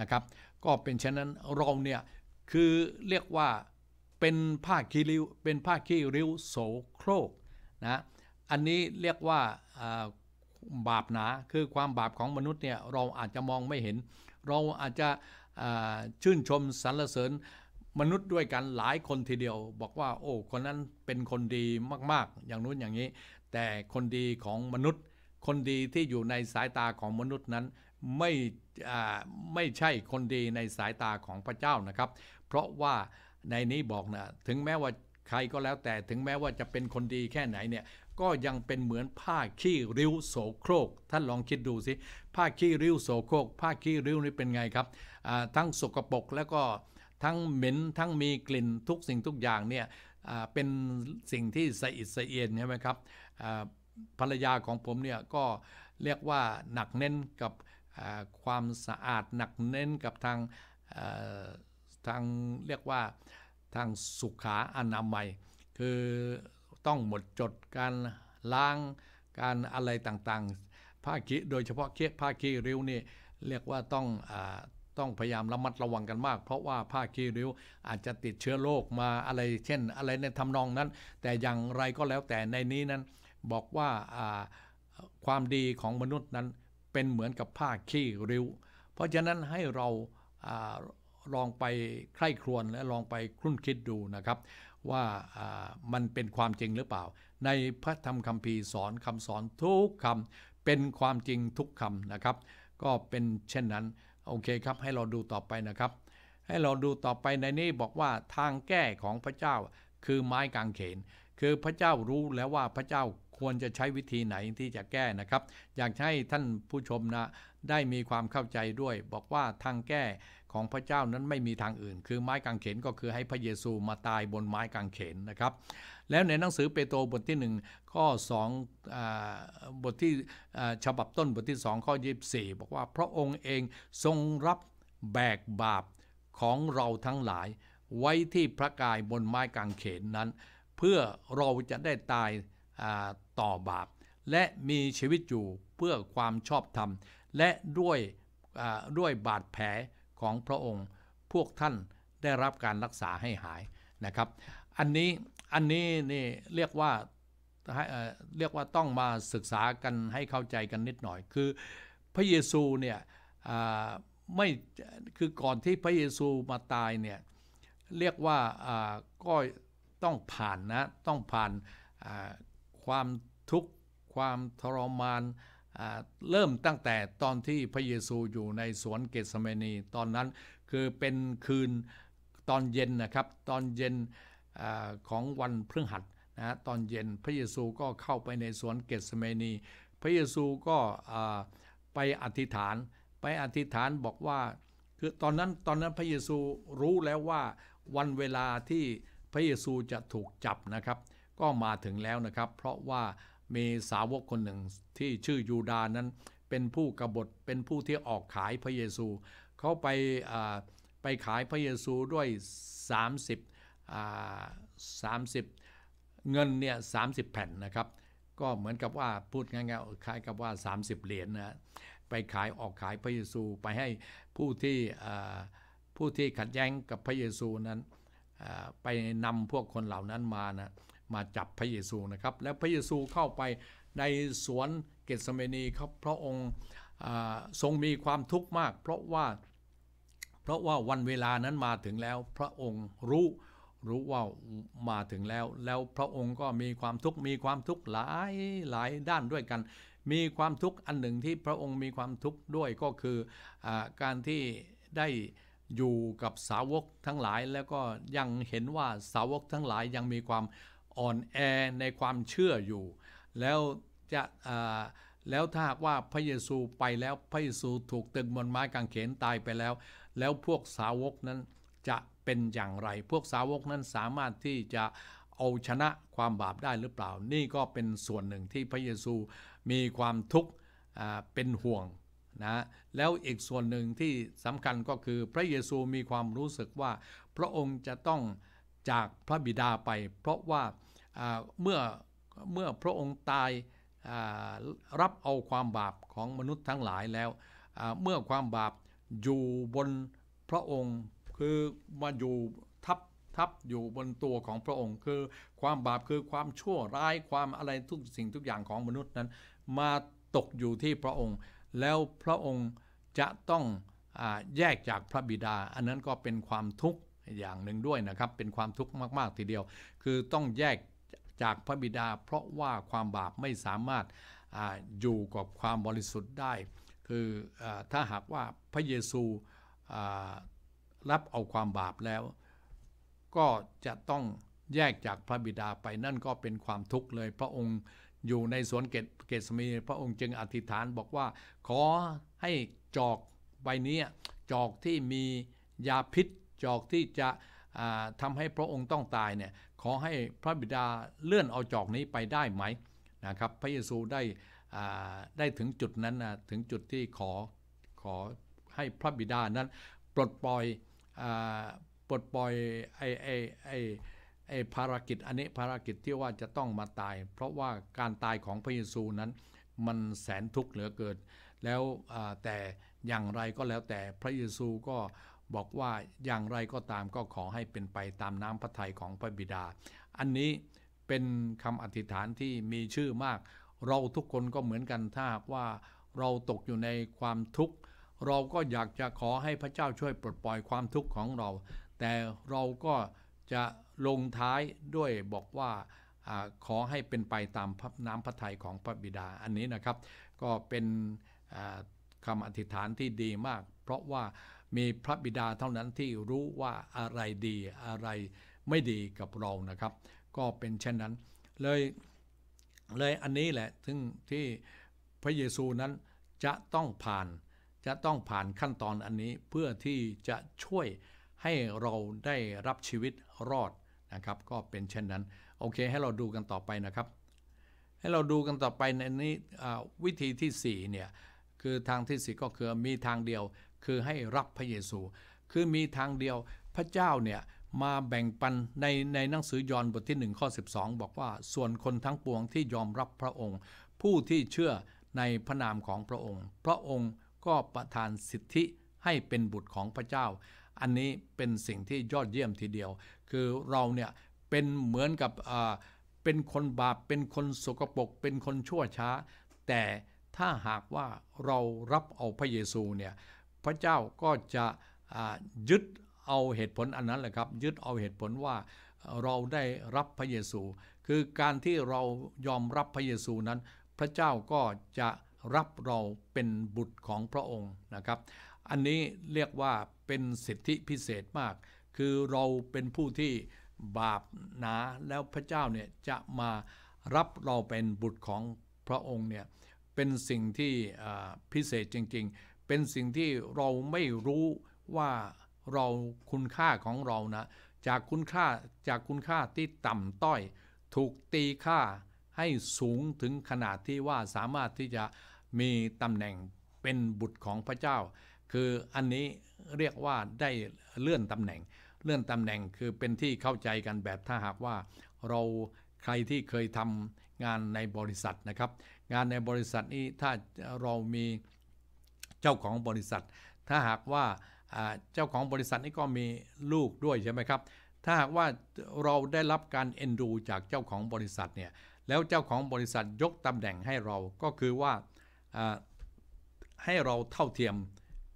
นะครับก็เป็นฉะนั้นเราเนี่ยคือเรียกว่าเป็นผ้าคีริวเป็นผ้าคีริวโสโครกนะอันนี้เรียกว่าบาปหนาคือความบาปของมนุษย์เนี่ยเราอาจจะมองไม่เห็น เราอาจจะชื่นชมสรรเสริญมนุษย์ด้วยกันหลายคนทีเดียวบอกว่า โอ้คนนั้นเป็นคนดีมาก ๆ อย่างนู้นอย่างนี้ แต่คนดีของมนุษย์ คนดีที่อยู่ในสายตาของมนุษย์นั้น ไม่ไม่ใช่คนดีในสายตาของพระเจ้านะครับ เพราะว่าในนี้บอกนะถึงแม้ว่าใครก็แล้วแต่ถึงแม้ว่าจะเป็นคนดีแค่ไหนเนี่ย ก็ยังเป็นเหมือนผ้าขี้ริ้วโสโครกท่านลองคิดดูสิผ้าขี้ริ้วโสโครกผ้าขี้ริ้วนี่เป็นไงครับทั้งสกปรกแล้วก็ทั้งเหม็นทั้งมีกลิ่นทุกสิ่งทุกอย่างเนี่ยเป็นสิ่งที่สะอิดสะเอียนใช่ไหมครับภรรยาของผมเนี่ยก็เรียกว่าหนักเน้นกับความสะอาด หนักเน้นกับทางทางเรียกว่าทางสุขาอนามัย คือต้องหมดจดการล้างการอะไรต่างๆผ้าคีโดยเฉพาะเคสผ้าคีริ้วนี่เรียกว่าต้องอต้องพยายามระมัดระวังกันมากเพราะว่าผ้าคีริ้ว อาจจะติดเชื้อโรคมาอะไร เช่นอะไรในทำนองนั้น แต่อย่างไรก็แล้วแต่ในนี้นั้นบอกว่าความดีของมนุษย์นั้นเป็นเหมือนกับผ้าคีริ้ว เพราะฉะนั้นให้เราลองไปใคร่ครวญและลองไปคุ้นคิดดูนะครับว่ามันเป็นความจริงหรือเปล่า ในพระธรรมคัมภีร์สอนคำสอนทุกคำเป็นความจริงทุกคำนะครับ ก็เป็นเช่นนั้นโอเคครับให้เราดูต่อไปนะครับให้เราดูต่อไปในนี้บอกว่าทางแก้ของพระเจ้าคือไม้กางเขน คือพระเจ้ารู้แล้วว่าพระเจ้าควรจะใช้วิธีไหนที่จะแก้นะครับ อยากให้ท่านผู้ชมนะได้มีความเข้าใจด้วย บอกว่าทางแก้ของพระเจ้านั้นไม่มีทางอื่น คือไม้กางเขน ก็คือให้พระเยซูมาตายบนไม้กางเขนนะครับแล้วในหนังสือเปโตรบทที่ 1 ข้อ2บทที่ฉบับต้นบทที่ 2 ข้อ 24 บอกว่าพระองค์เองทรงรับแบกบาปของเราทั้งหลายไว้ที่พระกายบนไม้กางเขนนั้น เพื่อเราจะได้ตายต่อบาปและมีชีวิตอยู่เพื่อความชอบธรรม และด้วยด้วยบาดแผลของพระองค์พวกท่านได้รับการรักษาให้หายนะครับ อันนี้อันนี้นี่เรียกว่าเรียกว่าต้องมาศึกษากันให้เข้าใจกันนิดหน่อย คือพระเยซูเนี่ยไม่คือก่อนที่พระเยซูมาตายเนี่ยเรียกว่าก็ต้องผ่านนะต้องผ่านความทุกข์ความทรมานเริ่มตั้งแต่ตอนที่พระเยซูอยู่ในสวนเกสเมนีตอนนั้นคือเป็นคืนตอนเย็นนะครับตอนเย็นของวันพฤหัสนะตอนเย็นพระเยซูก็เข้าไปในสวนเกสเมนีพระเยซูก็ไปอธิษฐานไปอธิษฐานบอกว่าคือตอนนั้นตอนนั้นพระเยซูรู้แล้วว่าวันเวลาที่พระเยซูจะถูกจับนะครับ ก็มาถึงแล้วนะครับ เพราะว่ามีสาวกคนหนึ่งที่ชื่อยูดานั้นเป็นผู้กบฏเป็นผู้ที่ออกขายพระเยซูเขาไปไปขายพระเยซูด้วย 30สามสิบเงินเนี่ยสาแผ่นนะครับ ก็เหมือนกับว่าพูดง่ายๆคล้ายกับว่า 30 เหรียญนนะไปขายออกขายพระเยซูไปให้ผู้ที่ผู้ที่ขัดแย้งกับพระเยซูนั้นไปนำพวกคนเหล่านั้นมานะมาจับพระเยซูนะครับแล้วพระเยซูเข้าไปในสวนเกตสเมนีครับพระองค์ทรงมีความทุกข์มาก เพราะว่าเพราะว่าวันเวลานั้นมาถึงแล้วพระองค์รู้รู้ว่ามาถึงแล้ว แล้วพระองค์ก็มีความทุกข์มีความทุกข์หลายหลายด้านด้วยกัน มีความทุกข์อันหนึ่งที่พระองค์มีความทุกข์ด้วยก็คืออการที่ได้อยู่กับสาวกทั้งหลายแล้วก็ยังเห็นว่าสาวกทั้งหลายยังมีความอ่อนแอในความเชื่ออยู่ แล้วจะแล้วถ้าหากว่าพระเยซูไปแล้วพระเยซูถูกตึงบนไม้กางเขนตายไปแล้ว แล้วพวกสาวกนั้นจะเป็นอย่างไรพวกสาวกนั้นสามารถที่จะเอาชนะความบาปได้หรือเปล่า นี่ก็เป็นส่วนหนึ่งที่พระเยซูมีความทุกข์เป็นห่วงนะแล้วอีกส่วนหนึ่งที่สำคัญก็คือพระเยซูมีความรู้สึกว่า พระองค์จะต้องจากพระบิดาไป เพราะว่าเมื่อเมื่อพระองค์ตายรับเอาความบาปของมนุษย์ทั้งหลายแล้วเมื่อความบาปอยู่บนพระองค์คือมาอยู่ทับทับอยู่บนตัวของพระองค์คือความบาปคือความชั่วร้ายความอะไรทุกสิ่งทุกอย่างของมนุษย์นั้น มาตกอยู่ที่พระองค์ แล้วพระองค์จะต้องอแยกจากพระบิดาอันนั้นก็เป็นความทุกข์อย่างหนึ่งด้วยนะครับ เป็นความทุกข์มาก ๆทีเดียว คือต้องแยกจากพระบิดาเพราะว่าความบาปไม่สามารถออยู่กับความบริสุทธิ์ได้ คืออถ้าหากว่าพระเยซูรับเอาความบาปแล้ว ก็จะต้องแยกจากพระบิดาไปนั่นก็เป็นความทุกข์เลยพระองค์อยู่ในสวนเกศเกตสมีพระองค์จึงอธิษฐานบอกว่าขอให้จอกใบนี้จอกที่มียาพิษจอกที่จะทำให้พระองค์ต้องตายเนี่ยขอให้พระบิดาเลื่อนเอาจอกนี้ไปได้ไหมนะครับพระเยซูได้ได้ถึงจุดนั้นนะถึงจุดที่ขอขอให้พระบิดานั้นปลดปล่อยปลดปล่อยไอ้ไอ้ไอ้ไอ้ภารกิจอันนี้ภารกิจที่ว่าจะต้องมาตาย เพราะว่าการตายของพระเยซูนั้นมันแสนทุกข์เหลือเกินแล้วแต่อย่างไรก็แล้วแต่พระเยซูก็บอกว่าอย่างไรก็ตามก็ขอให้เป็นไปตามน้ำพระทัยของพระบิดา อันนี้เป็นคำอธิษฐานที่มีชื่อมาก เราทุกคนก็เหมือนกันถ้าว่าเราตกอยู่ในความทุกข์เราก็อยากจะขอให้พระเจ้าช่วยปลดปล่อยความทุกข์ของเรา แต่เราก็จะลงท้ายด้วยบอกว่าอขอให้เป็นไปตามน้ำพระทัยของพระบิดา อันนี้นะครับ ก็เป็นคำอธิษฐานที่ดีมาก เพราะว่ามีพระบิดาเท่านั้นที่รู้ว่าอะไรดีอะไรไม่ดีกับเรา นะครับ ก็เป็นเช่นนั้นเลยเลยอันนี้แหละซึงที่พระเยซูนั้นจะต้องผ่านจะต้องผ่านขั้นตอนอันนี้เพื่อที่จะช่วยให้เราได้รับชีวิตรอดนะครับ ก็เป็นเช่นนั้นโอเคให้เราดูกันต่อไปนะครับ ให้เราดูกันต่อไปในนี้วิธีที่4เนี่ยคือทางที่ 4 ก็คือมีทางเดียวคือให้รับพระเยซูคือมีทางเดียวพระเจ้าเนี่ยมาแบ่งปันในในหนังสือยอห์นบทที่1ข้อ12 บอกว่าส่วนคนทั้งปวงที่ยอมรับพระองค์ ผู้ที่เชื่อในพระนามของพระองค์ พระองค์ก็ประทานสิทธิให้เป็นบุตรของพระเจ้า อันนี้เป็นสิ่งที่ยอดเยี่ยมทีเดียว คือเราเนี่ยเป็นเหมือนกับเป็นคนบาป เป็นคนสกปรก เป็นคนชั่วช้า แต่ถ้าหากว่าเรารับเอาพระเยซูเนี่ย พระเจ้าก็จะยึดเอาเหตุผลอันนั้นแหละครับ ยึดเอาเหตุผลว่าเราได้รับพระเยซู คือการที่เรายอมรับพระเยซูนั้น พระเจ้าก็จะรับเราเป็นบุตรของพระองค์นะครับ อันนี้เรียกว่าเป็นสิทธิพิเศษมาก คือเราเป็นผู้ที่บาปหนาแล้วพระเจ้าเนี่ยจะมารับเราเป็นบุตรของพระองค์เนี่ย เป็นสิ่งที่พิเศษจริง ๆ เป็นสิ่งที่เราไม่รู้ว่าเราคุณค่าของเรานะ จากคุณค่าจากคุณค่าที่ต่ำต้อย ถูกตีค่าให้สูงถึงขนาดที่ว่าสามารถที่จะมีตำแหน่งเป็นบุตรของพระเจ้า คืออันนี้เรียกว่าได้เลื่อนตำแหน่ง เลื่อนตำแหน่งคือเป็นที่เข้าใจกันแบบ ถ้าหากว่าเราใครที่เคยทำงานในบริษัทนะครับ งานในบริษัทนี้ถ้าเรามีเจ้าของบริษัท ถ้าหากว่าเจ้าของบริษัทนี้ก็มีลูกด้วยใช่ไหมครับ ถ้าหากว่าเราได้รับการเอ็นดูจากเจ้าของบริษัทเนี่ย แล้วเจ้าของบริษัทยกตำแหน่งให้เราก็คือว่าให้เราเท่าเทียม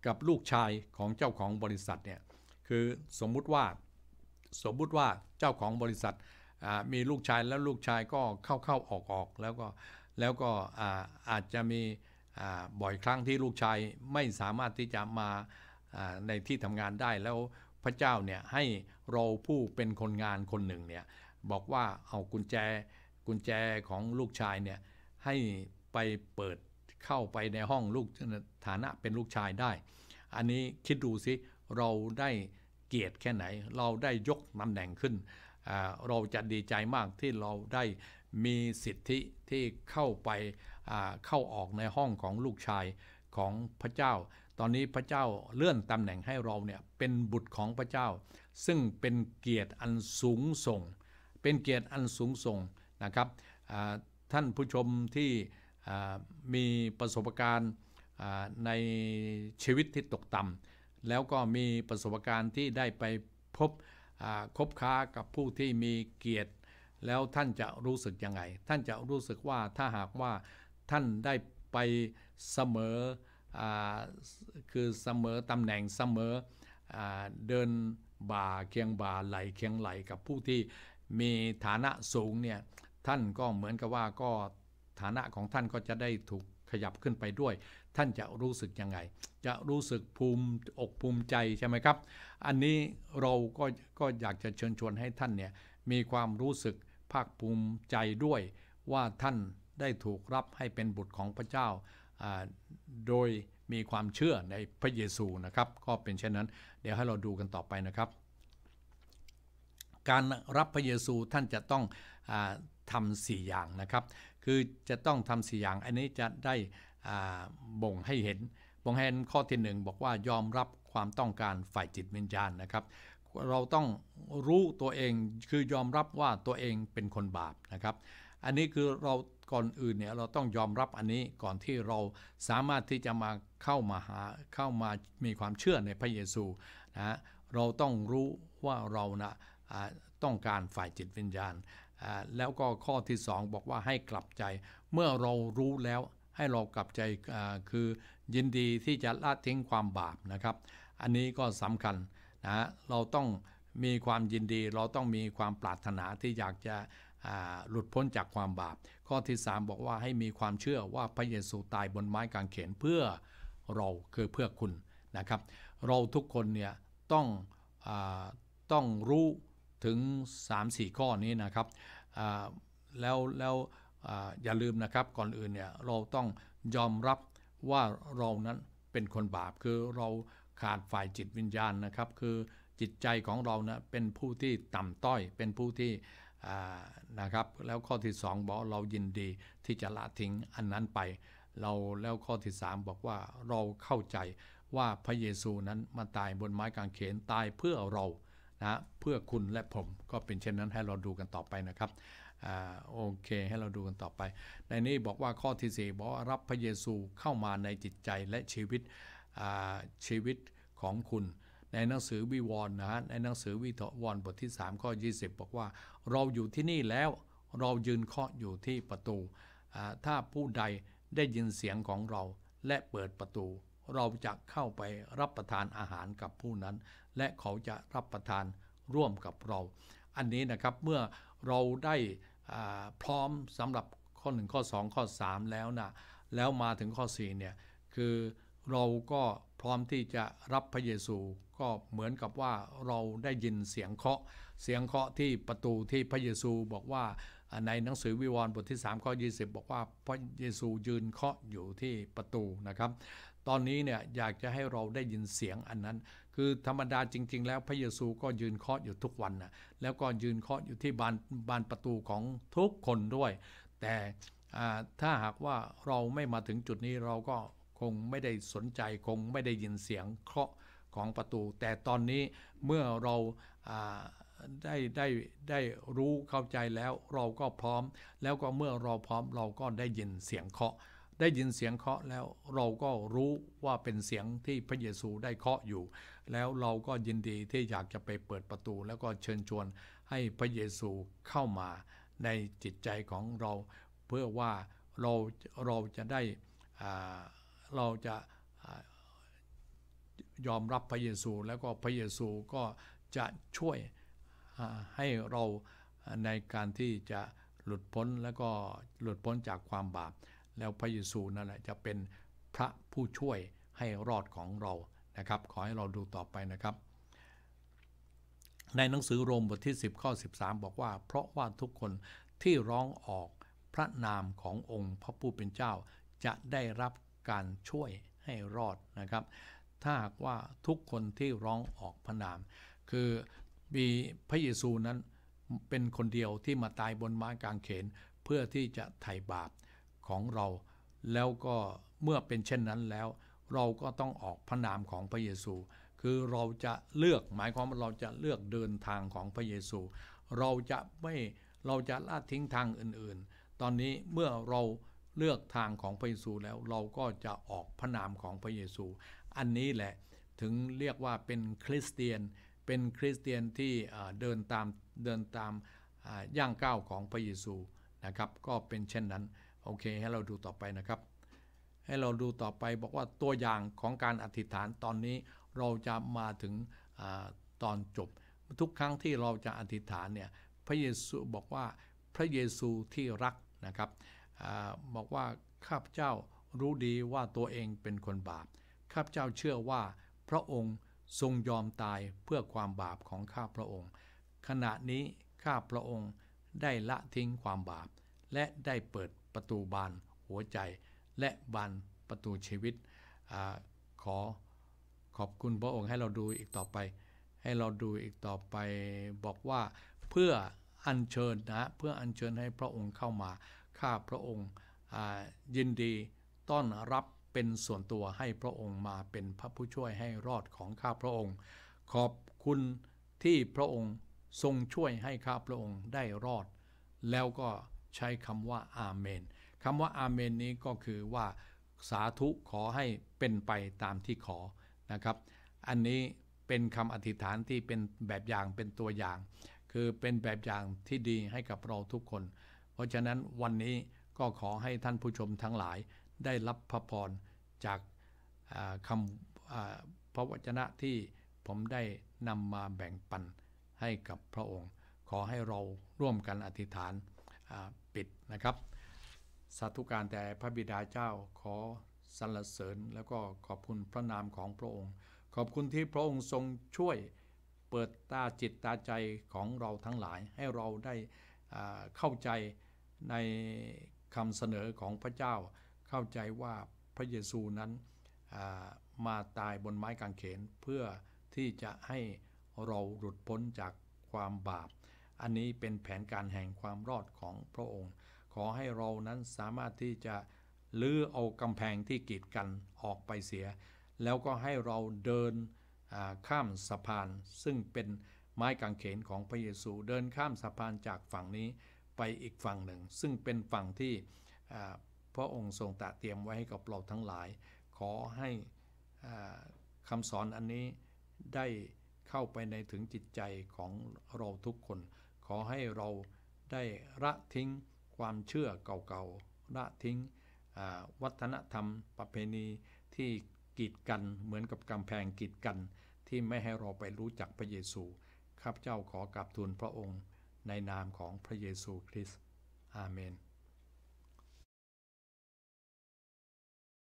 กับลูกชายของเจ้าของบริษัทเนี่ย คือสมมุติว่าสมมุติว่าเจ้าของบริษัทมีลูกชายแล้วลูกชายก็เข้าเข้าออกออกแล้วก็แล้วก็อาจจะมีบ่อยครั้งที่ลูกชายไม่สามารถที่จะมาในที่ทำงานได้ แล้วพระเจ้าเนี่ยให้เราผู้เป็นคนงานคนหนึ่งเนี่ยบอกว่าเอากุญแจ กุญแจของลูกชายเนี่ยให้ไปเปิดเข้าไปในห้องลูกฐานะเป็นลูกชายได้ อันนี้คิดดูสิเราได้เกียรติแค่ไหน เราได้ยกตำแหน่งขึ้น เราจะดีใจมากที่เราได้มีสิทธิที่เข้าไปเข้าออกในห้องของลูกชายของพระเจ้า ตอนนี้พระเจ้าเลื่อนตำแหน่งให้เราเนี่ยเป็นบุตรของพระเจ้า ซึ่งเป็นเกียรติอันสูงส่ง เป็นเกียรติอันสูงส่งนะครับท่านผู้ชมที่มีประสบการณ์ในชีวิตที่ตกต่ำแล้วก็มีประสบการณ์ที่ได้ไปพบคบค้ากับผู้ที่มีเกียรติ แล้วท่านจะรู้สึกยังไง ท่านจะรู้สึกว่าถ้าหากว่าท่านได้ไปเสมออคือเสมอตำแหน่งเสมออเดินบ่าเคียงบ่าไหลเคียงไหลกับผู้ที่มีฐานะสูงเนี่ยท่านก็เหมือนกับว่าก็ฐานะของท่านก็จะได้ถูกขยับขึ้นไปด้วย ท่านจะรู้สึกยังไง จะรู้สึกภูมิอกภูมิใจใช่ไหมครับ อันนี้เราก็ก็อยากจะเชิญชวนให้ท่านเนี่ยมีความรู้สึกภาคภูมิใจด้วย ว่าท่านได้ถูกรับให้เป็นบุตรของพระเจ้าโดยมีความเชื่อในพระเยซูนะครับ ก็เป็นเช่นนั้น เดี๋ยวให้เราดูกันต่อไปนะครับ การรับพระเยซูท่านจะต้องทำสี่อย่างนะครับคือจะต้องทำสี่อย่างอันนี้จะได้บ่งให้เห็นบ่งให้เห็นข้อที่หนึ่งบอกว่ายอมรับความต้องการฝ่ายจิตวิญญาณนะครับ เราต้องรู้ตัวเองคือยอมรับว่าตัวเองเป็นคนบาปนะครับอันนี้คือเราก่อนอื่นเนี่ยเราต้องยอมรับอันนี้ก่อนที่เราสามารถที่จะมาเข้ามาหาเข้ามามีความเชื่อในพระเยซูนะเราต้องรู้ว่าเรานะต้องการฝ่ายจิตวิญญาณแล้วก็ข้อที่2บอกว่าให้กลับใจเมื่อเรารู้แล้วให้เรากลับใจคือยินดีที่จะละทิ้งความบาปนะครับ อันนี้ก็สำคัญนะเราต้องมีความยินดี เราต้องมีความปรารถนาที่อยากจะหลุดพ้นจากความบาป ข้อที่ 3 บอกว่าให้มีความเชื่อว่าพระเยซูตายบนไม้กางเขนเพื่อเราคือเพื่อคุณนะครับ เราทุกคนเนี่ยต้องอต้องรู้ถึง 3-4 ข้อนี้นะครับแล้วแล้วอย่าลืมนะครับก่อนอื่นเนี่ยเราต้องยอมรับว่าเรานั้นเป็นคนบาปคือเราขาดฝ่ายจิตวิญญาณนะครับคือจิตใจของเรานะเป็นผู้ที่ต่ำต้อยเป็นผู้ที่นะครับแล้วข้อที่สองบอกเรายินดีที่จะละทิ้งอันนั้นไปเราแล้วข้อที่สามบอกว่าเราเข้าใจว่าพระเยซูนั้นมาตายบนไม้กางเขนตายเพื่อเรานะเพื่อคุณและผมก็เป็นเช่นนั้นให้เราดูกันต่อไปนะครับอโอเคให้เราดูกันต่อไป ในนี้บอกว่าข้อที่4บอกว่ารับพระเยซูเข้ามาในจิตใจและชีวิตชีวิตของคุณ ในหนังสือวิวรณ์นะฮะในหนังสือวิวรณ์บทที่ 3 ข้อ 20 บอกว่าเราอยู่ที่นี่แล้วเรายืนเคาะอยู่ที่ประตู ถ้าผู้ใดได้ยินเสียงของเราและเปิดประตูเราจะเข้าไปรับประทานอาหารกับผู้นั้น และเขาจะรับประทานร่วมกับเรา อันนี้นะครับเมื่อเราได้พร้อมสำหรับข้อ1ข้อ2ข้อ3 แล้วนะแล้วมาถึงข้อ4เนี่ยคือเราก็พร้อมที่จะรับพระเยซูก็เหมือนกับว่าเราได้ยินเสียงเคาะเสียงเคาะที่ประตูที่พระเยซูบอกว่า ในหนังสือวิวรณ์บทที่3ข้อ20 บอกว่าพระเยซูยืนเคาะอยู่ที่ประตูนะครับตอนนี้เนี่ยอยากจะให้เราได้ยินเสียงอันนั้น คือธรรมดาจริงๆแล้วพระเยซูก็ยืนเคาะอยู่ทุกวันนะแล้วก็ยืนเคาะอยู่ที่บานบานประตูของทุกคนด้วย แต่ถ้าหากว่าเราไม่มาถึงจุดนี้เราก็คงไม่ได้สนใจคงไม่ได้ยินเสียงเคาะของประตู แต่ตอนนี้เมื่อเราได้ได้ได้รู้เข้าใจแล้ว เราก็พร้อมแล้วก็เมื่อเราพร้อมเราก็ได้ยินเสียงเคาะได้ยินเสียงเคาะแล้วเราก็รู้ว่าเป็นเสียงที่พระเยซูได้เคาะอยู่ แล้วเราก็ยินดีที่อยากจะไปเปิดประตูแล้วก็เชิญชวนให้พระเยซูเข้ามาในจิตใจของเรา เพื่อว่าเราเราจะได้เราจะยอมรับพระเยซูแล้วก็พระเยซูก็จะช่วยให้เราในการที่จะหลุดพ้นแล้วก็หลุดพ้นจากความบาปแล้วพระเยซูนั่นแหละจะเป็นพระผู้ช่วยให้รอดของเรานะครับ ขอให้เราดูต่อไปนะครับ ในหนังสือโรมบทที่10ข้อ13 บอกว่าเพราะว่าทุกคนที่ร้องออกพระนามขององค์พระผู้เป็นเจ้า จะได้รับการช่วยให้รอดนะครับ ถ้าหากว่าทุกคนที่ร้องออกพระนาม คือมีพระเยซูนั้นเป็นคนเดียวที่มาตายบนไม้กางเขนเพื่อที่จะไถ่บาปของเรา แล้วก็เมื่อเป็นเช่นนั้นแล้ว เราก็ต้องออกพระนามของพระเยซู คือเราจะเลือกหมายความว่าเราจะเลือกเดินทางของพระเยซู เราจะไม่เราจะละทิ้งทางอื่น ๆ ตอนนี้เมื่อเราเลือกทางของพระเยซูแล้ว เราก็จะออกพระนามของพระเยซู อันนี้แหละถึงเรียกว่าเป็นคริสเตียน เป็นคริสเตียนที่เดินตามเดินตามย่างก้าวของพระเยซูนะครับ ก็เป็นเช่นนั้นโอเค ให้เราดูต่อไปนะครับ ให้เราดูต่อไปบอกว่าตัวอย่างของการอธิษฐานตอนนี้เราจะมาถึงอตอนจบ ทุกครั้งที่เราจะอธิษฐานเนี่ยพระเยซูบอกว่าพระเยซูที่รักนะครับอบอกว่าข้าพเจ้ารู้ดีว่าตัวเองเป็นคนบาป ข้าพเจ้าเชื่อว่าพระองค์ทรงยอมตายเพื่อความบาปของข้าพระองค์ ขณะนี้ข้าพระองค์ได้ละทิ้งความบาปและได้เปิดประตูบานหัวใจและบานประตูชีวิตอขอขอบคุณพระองค์ให้เราดูอีกต่อไป ให้เราดูอีกต่อไปบอกว่าเพื่ออัญเชิญนะเพื่ออัญเชิญให้พระองค์เข้ามาข้าพระองค์ยินดีต้อนรับเป็นส่วนตัวให้พระองค์มาเป็นพระผู้ช่วยให้รอดของข้าพระองค์ ขอบคุณที่พระองค์ทรงช่วยให้ข้าพระองค์ได้รอดแล้วก็ใช้คำว่าอาเมนคำว่าอาเมนนี้ก็คือว่าสาธุขอให้เป็นไปตามที่ขอ นะครับ อันนี้เป็นคำอธิษฐานที่เป็นแบบอย่างเป็นตัวอย่าง คือเป็นแบบอย่างที่ดีให้กับเราทุกคน เพราะฉะนั้นวันนี้ก็ขอให้ท่านผู้ชมทั้งหลายได้รับพระพรจากคำพระวจนะที่ผมได้นำมาแบ่งปัน ให้กับพระองค์ ขอให้เราร่วมกันอธิษฐานปิดนะครับสาธุการแต่พระบิดาเจ้าขอสรรเสริญแล้วก็ขอบคุณพระนามของพระองค์ ขอบคุณที่พระองค์ทรงช่วยเปิดตาจิตตาใจของเราทั้งหลายให้เราได้เข้าใจในคำเสนอของพระเจ้า เข้าใจว่าพระเยซูนั้นมาตายบนไม้กางเขนเพื่อที่จะให้เราหลุดพ้นจากความบาปอันนี้เป็นแผนการแห่งความรอดของพระองค์ ขอให้เรานั้นสามารถที่จะลื้อเอากำแพงที่กีดกันออกไปเสีย แล้วก็ให้เราเดินข้ามสะพาน ซึ่งเป็นไม้กางเขนของพระเยซู เดินข้ามสะพานจากฝั่งนี้ไปอีกฝั่งหนึ่ง ซึ่งเป็นฝั่งที่พระองค์ทรงตะเตรียมไว้ให้กับเราทั้งหลาย ขอให้คำสอนอันนี้ได้เข้าไปในถึงจิตใจของเราทุกคนขอให้เราได้ละทิ้งความเชื่อเก่าๆ ละทิ้งวัฒนธรรมประเพณีที่กีดกันเหมือนกับกำแพงกีดกันที่ไม่ให้เราไปรู้จักพระเยซู ข้าพเจ้าขอกราบทูลพระองค์ในนามของพระเยซูคริสต์อาเมน